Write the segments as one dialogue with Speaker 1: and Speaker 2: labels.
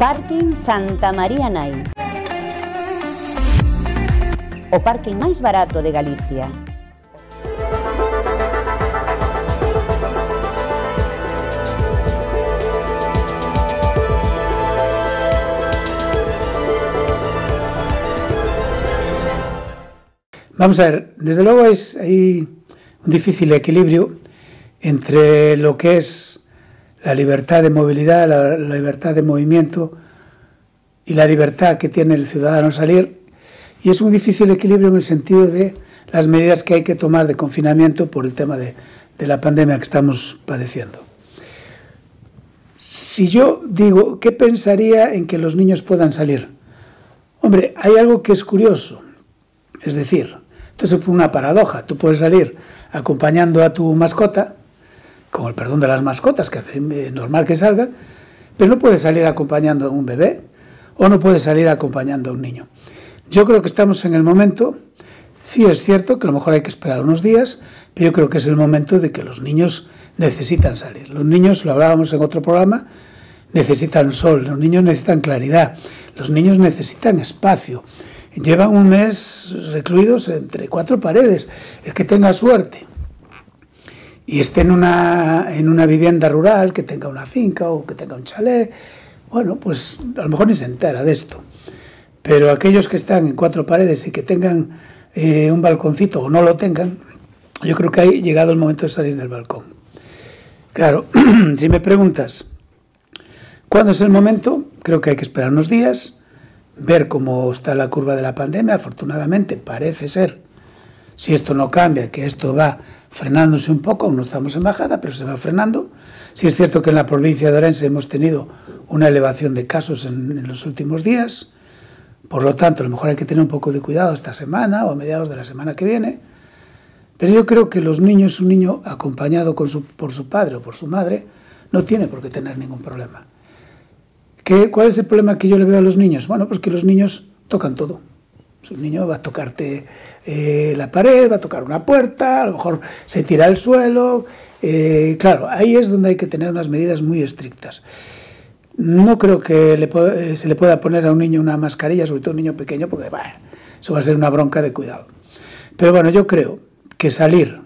Speaker 1: Parking Santa María Nay, O parking más barato de Galicia.
Speaker 2: Vamos a ver, desde luego es un difícil equilibrio entre lo que es la libertad de movilidad, la, libertad de movimiento y la libertad que tiene el ciudadano salir. Y es un difícil equilibrio en el sentido de las medidas que hay que tomar de confinamiento por el tema de, de la pandemia que estamos padeciendo. Si yo digo, ¿qué pensaría en que los niños puedan salir? Hombre, hay algo que es curioso. Es decir, esto es una paradoja. Tú puedes salir acompañando a tu mascota, con el perdón de las mascotas, que es eh, normal que salga, pero no puede salir acompañando a un bebé o no puede salir acompañando a un niño. Yo creo que estamos en el momento, sí es cierto que a lo mejor hay que esperar unos días, pero yo creo que es el momento de que los niños necesitan salir. Los niños, lo hablábamos en otro programa, necesitan sol, los niños necesitan claridad, los niños necesitan espacio. Llevan un mes recluidos entre cuatro paredes, el que tenga suerte y esté en una, en una vivienda rural, que tenga una finca o que tenga un chalet, bueno, pues a lo mejor ni se entera de esto. Pero aquellos que están en cuatro paredes y que tengan eh, un balconcito o no lo tengan, yo creo que ha llegado el momento de salir del balcón. Claro, si me preguntas, ¿cuándo es el momento? Creo que hay que esperar unos días, ver cómo está la curva de la pandemia. Afortunadamente, parece ser, si esto no cambia, que esto va frenándose un poco, aún no estamos en bajada, pero se va frenando. Sí es cierto que en la provincia de Orense hemos tenido una elevación de casos en, los últimos días, por lo tanto, a lo mejor hay que tener un poco de cuidado esta semana o a mediados de la semana que viene, pero yo creo que los niños, un niño acompañado por su padre o por su madre, no tiene por qué tener ningún problema. ¿Qué, ¿Cuál es el problema que yo le veo a los niños? Bueno, pues que los niños tocan todo. Un niño va a tocarte eh, la pared, va a tocar una puerta, a lo mejor se tira al suelo. Eh, claro, ahí es donde hay que tener unas medidas muy estrictas. No creo que eh, se le pueda poner a un niño una mascarilla, sobre todo un niño pequeño, porque eso va a ser una bronca de cuidado. Pero bueno, yo creo que salir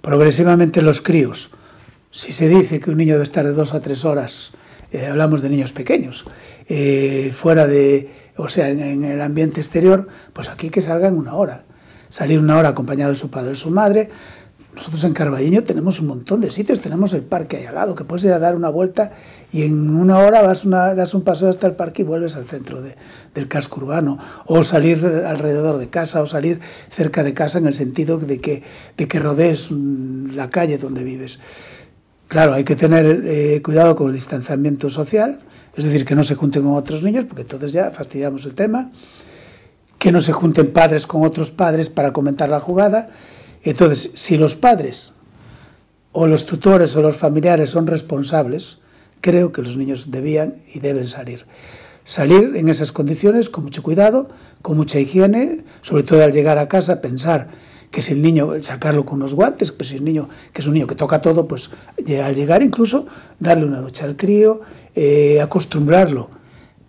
Speaker 2: progresivamente los críos, si se dice que un niño debe estar de dos a tres horas, hablamos de niños pequeños, fuera de, o sea, en, el ambiente exterior, pues aquí que salga en una hora. Salir una hora acompañado de su padre o su madre. Nosotros en Carballiño tenemos un montón de sitios, tenemos el parque ahí al lado, que puedes ir a dar una vuelta y en una hora vas das un paso hasta el parque y vuelves al centro del casco urbano. O salir alrededor de casa, o salir cerca de casa en el sentido de que rodees mm, la calle donde vives. Claro, hay que tener eh, cuidado con el distanciamiento social, es decir, que no se junten con otros niños, porque entonces ya fastidiamos el tema, que no se junten padres con otros padres para comentar la jugada. Entonces, si los padres o los tutores o los familiares son responsables, creo que los niños debían y deben salir. Salir en esas condiciones con mucho cuidado, con mucha higiene, sobre todo al llegar a casa, pensar que si el niño, sacarlo con unos guantes, pues si el niño, que es un niño que toca todo, pues al llegar incluso darle una ducha al crío, eh, acostumbrarlo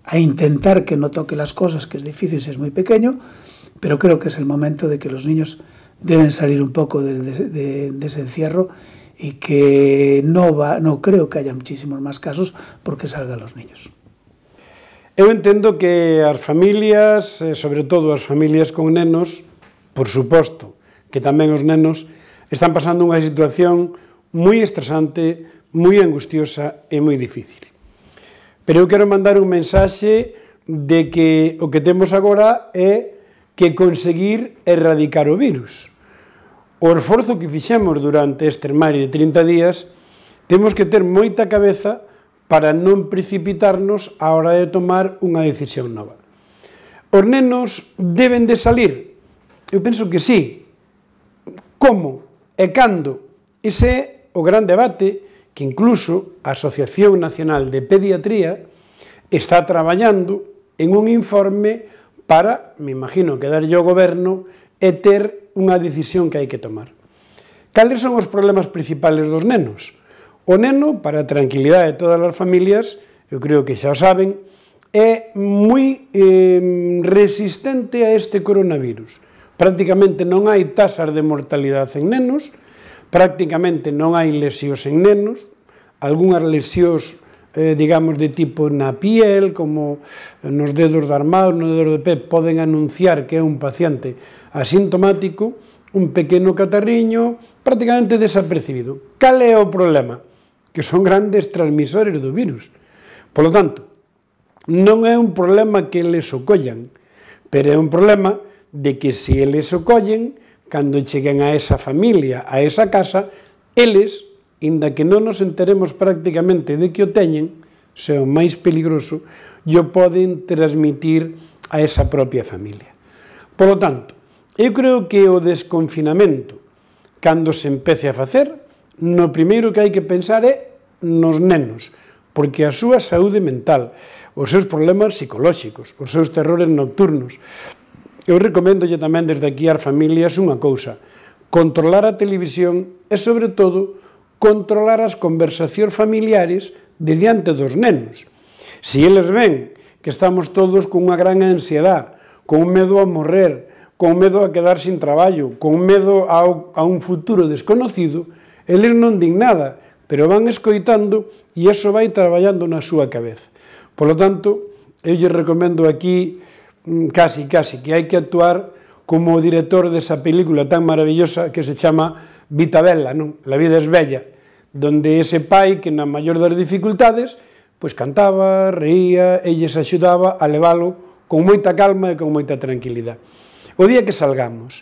Speaker 2: a intentar que no toque las cosas, que es difícil si es muy pequeño, pero creo que es el momento de que los niños deben salir un poco de, de, de ese encierro y
Speaker 3: que no, va, no creo que haya muchísimos más
Speaker 2: casos porque salgan los
Speaker 3: niños. Eu entendo que as familias, eh, sobre todo as familias con nenos, por suposto, que tamén os nenos están pasando unha situación moi estresante, moi angustiosa e moi difícil. Pero eu quero mandar un mensaxe de que o que temos agora é que conseguir erradicar o virus. O esforzo que fixemos durante este mar de 30 días temos que ter moita cabeza para non precipitarnos a hora de tomar unha decisión nova. Os nenos deben de salir? Eu penso que sí, como e cando. Ese é o gran debate que incluso a Asociación Nacional de Pediatría está traballando en un informe para, me imagino, que darlle ao goberno e ter unha decisión que hai que tomar. Cales son os problemas principales dos nenos? O neno, para a tranquilidade de todas as familias, eu creo que xa o saben, é moi eh, resistente a este coronavirus. Prácticamente non hai tasas de mortalidade en nenos, prácticamente non hai lesións en nenos, algunhas lesións eh, digamos, de tipo na piel, como eh, nos dedos de armado, nos dedos de pé, poden anunciar que é un paciente asintomático, un pequeno catarriño, prácticamente desapercibido. Cal é o problema? Que son grandes transmisores do virus. Por lo tanto, non é un problema que les ocollan, pero é un problema de que se eles o collen, cando cheguen a esa familia, a esa casa, eles, inda que non nos enteremos prácticamente de que o teñen, se o máis peligroso, o poden transmitir a esa propia familia. Por lo tanto, eu creo que o desconfinamento, cando se empece a facer, no primeiro que hai que pensar é nos nenos, porque a súa saúde mental, os seus problemas psicolóxicos, os seus terrores nocturnos, Eu recomendolle tamén desde aquí ás familias unha cousa, controlar a televisión e, sobre todo, controlar as conversacións familiares de diante dos nenos. Se eles ven que estamos todos cunha gran ansiedade, con medo a morrer, con medo a quedar sin traballo, con medo ao, a un futuro desconocido, eles non din nada, pero van escoitando e eso vai traballando na súa cabeza. Por lo tanto, eu lle recomendo aquí Mm, casi, casi, que hai que actuar como o director desa película tan maravillosa que se chama Vitabella, non? La vida es bella, donde ese pai que na maior das dificultades pois cantaba, reía, e lles axudaba a leválo con moita calma e con moita tranquilidade. O día que salgamos,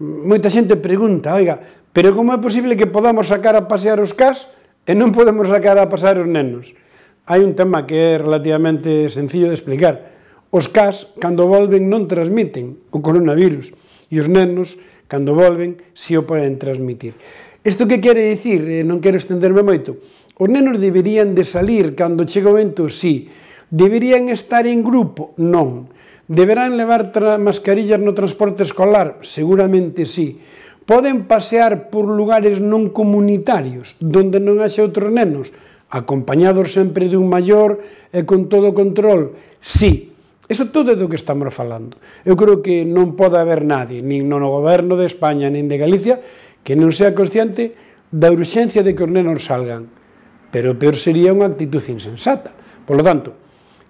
Speaker 3: mm, moita xente pregunta, oiga, pero como é posible que podamos sacar a pasear os cas e non podemos sacar a pasear os nenos? Hai un tema que é relativamente sencillo de explicar, Os cas, cando volven, non transmiten o coronavirus e os nenos, cando volven, si o poden transmitir. Isto que quere dicir, non quero estenderme moito, os nenos deberían de salir cando chega o vento, si. Deberían estar en grupo? Non. Deberán levar mascarillas no transporte escolar? Seguramente si. Poden pasear por lugares non comunitarios, donde non haxe outros nenos, acompañados sempre dun maior e con todo o control? Si. Eso todo é do que estamos falando. Eu creo que non pode haber nadie, nin no goberno de España, nin de Galicia, que non sea consciente da urxencia de que os nenos salgan. Pero o peor sería unha actitud insensata. Por lo tanto,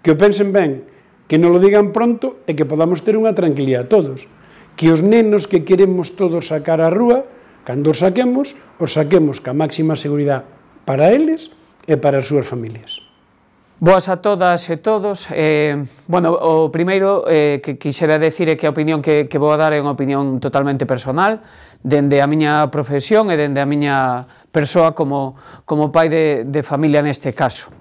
Speaker 3: que o pensen ben, que non lo digan pronto e que podamos ter unha tranquilidade todos. Que os nenos que queremos todos sacar á rúa, cando os saquemos, os saquemos ca máxima seguridade para eles e para as súas familias.
Speaker 1: Boas a todas e todos. Eh, bueno, o primeiro eh, que quixera decir é que a opinión que, que vou a dar é unha opinión totalmente personal, dende a miña profesión e dende a miña persoa como, como pai de, de familia neste caso.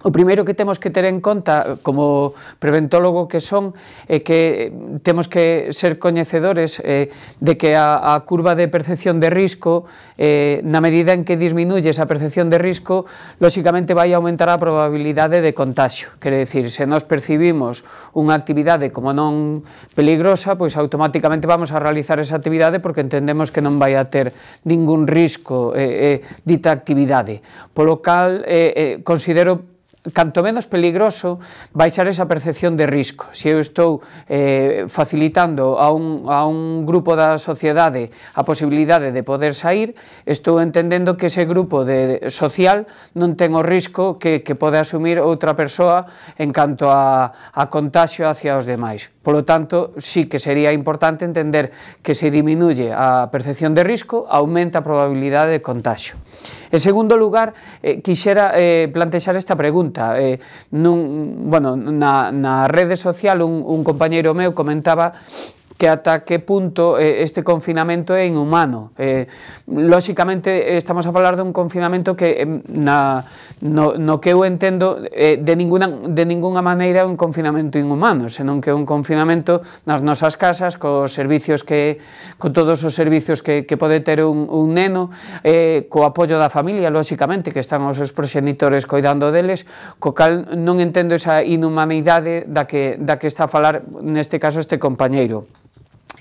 Speaker 1: O primeiro que temos que ter en conta eh, como preventólogo que son é que temos que ser coñecedores eh, de que a, a curva de percepción de risco eh, na medida en que disminuye esa percepción de risco lóxicamente vai aumentar a probabilidade de contagio. Quere decir, se nos percibimos unha actividade como non peligrosa, pois automáticamente vamos a realizar esa actividade porque entendemos que non vai a ter ningún risco eh, eh, dita actividade. Polo cal, eh, eh, considero canto menos peligroso vai ser esa percepción de risco. Se eu estou eh, facilitando a un, a un grupo da sociedade a posibilidade de poder sair, estou entendendo que ese grupo de, social non ten o risco que, que pode asumir outra persoa en canto a, a contagio hacia os demais. Por lo tanto, sí que sería importante entender que se diminuye a percepción de risco, aumenta a probabilidade de contagio. En segundo lugar, eh, quixera eh, plantexar esta pregunta. Eh, nun, bueno, na, na rede social un, un compañeiro meu comentaba que ata que punto eh, este confinamento é inhumano. Eh, lóxicamente, estamos a falar dun confinamento que eh, na, no, no que eu entendo eh, de, ninguna, de ninguna maneira é un confinamento inhumano, senón que é un confinamento nas nosas casas, cos servicios que, co todos os servicios que, que pode ter un, un neno, eh, co apoio da familia, lóxicamente, que están os seus proxenitores coidando deles, co cal non entendo esa inhumanidade da que, da que está a falar neste caso este compañeiro.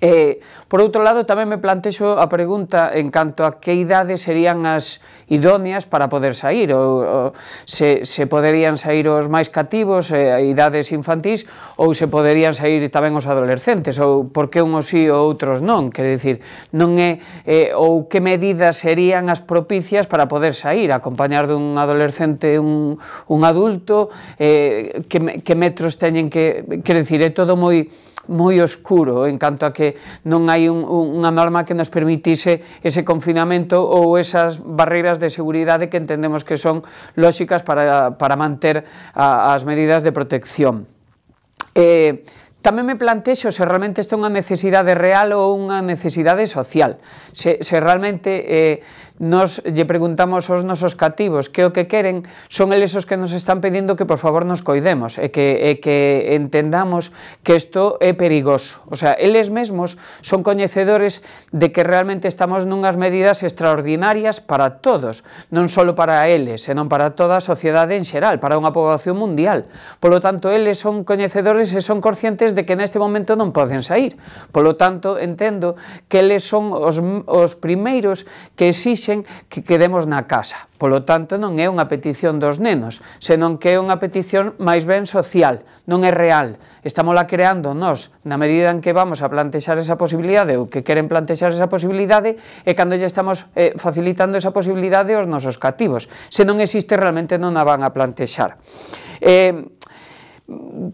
Speaker 1: Eh, por outro lado, tamén me plantexo a pregunta en canto a que idades serían as idóneas para poder sair, ou, ou se, se poderían sair os máis cativos, eh, idades infantís, ou se poderían sair tamén os adolescentes, ou por que unhos sí ou outros non, quer dicir, non é, eh, ou que medidas serían as propicias para poder sair, acompañar dun adolescente un, un adulto, eh, que, que metros teñen que, quer dicir, é todo moi moi oscuro en canto a que non hai un, un, unha norma que nos permitise ese confinamento ou esas barreiras de seguridade que entendemos que son lóxicas para, para manter a, as medidas de protección. Eh, Tamén me plantexo se realmente isto é unha necesidade real ou unha necesidade social. Se, se realmente eh, nos lle preguntamos aos nosos cativos que o que queren, son eles os que nos están pedindo que por favor nos coidemos e que, e que entendamos que isto é perigoso. O sea, eles mesmos son coñecedores de que realmente estamos nunhas medidas extraordinarias para todos, non só para eles, senón para toda a sociedade en xeral, para unha poboación mundial. Polo tanto, eles son coñecedores e son conscientes de que neste momento non poden sair. Polo tanto, entendo que eles son os, os primeiros que exixen dixen que quedemos na casa. Polo tanto, non é unha petición dos nenos, senón que é unha petición máis ben social, non é real. Estamos la creando nós, na medida en que vamos a plantexar esa posibilidade ou que queren plantexar esa posibilidade, e cando ya estamos eh, facilitando esa posibilidade aos nosos cativos. Se non existe, realmente non a van a plantexar. Eh,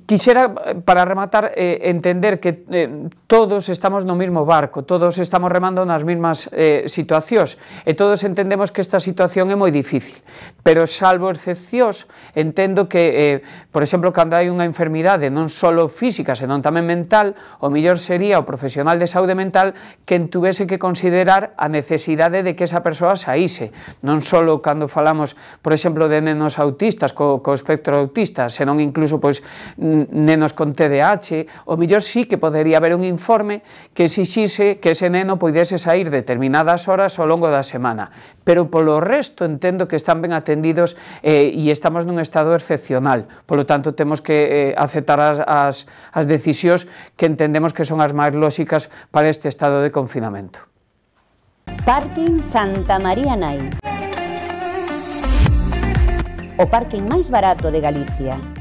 Speaker 1: Quixera, para rematar, eh, entender que eh, todos estamos no mismo barco, todos estamos remando nas mesmas eh, situacións, e todos entendemos que esta situación é moi difícil, pero salvo excepcións, entendo que, eh, por exemplo, cando hai unha enfermidade non só física, senón tamén mental, o millor sería o profesional de saúde mental que tuvese que considerar a necesidade de que esa persoa saíse, non só cando falamos, por exemplo, de nenos autistas, co, co espectro autista, senón incluso, pois, pois nenos con TDAH, o mellor sí que podería haber un informe que exixise que ese neno poidese sair determinadas horas ao longo da semana, pero polo resto entendo que están ben atendidos eh, e estamos nun estado excepcional, polo tanto temos que eh, aceptar as, as, as decisións que entendemos que son as máis lóxicas para este estado de confinamento. Parking Santa María Nai o parking máis barato de Galicia.